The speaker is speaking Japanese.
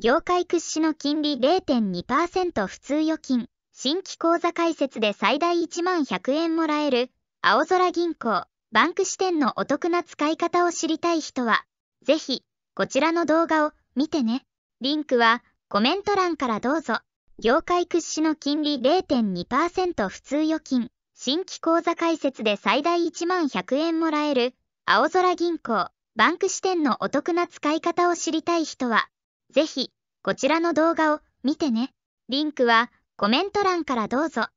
業界屈指の金利0.2%普通預金、新規口座開設で最大1万100円もらえる、青空銀行、バンク支店のお得な使い方を知りたい人は、ぜひ、こちらの動画を見てね。リンクはコメント欄からどうぞ。業界屈指の金利0.2%普通預金、新規口座開設で最大1万100円もらえる、青空銀行、バンク支店のお得な使い方を知りたい人は、ぜひ、こちらの動画を見てね。リンクはコメント欄からどうぞ。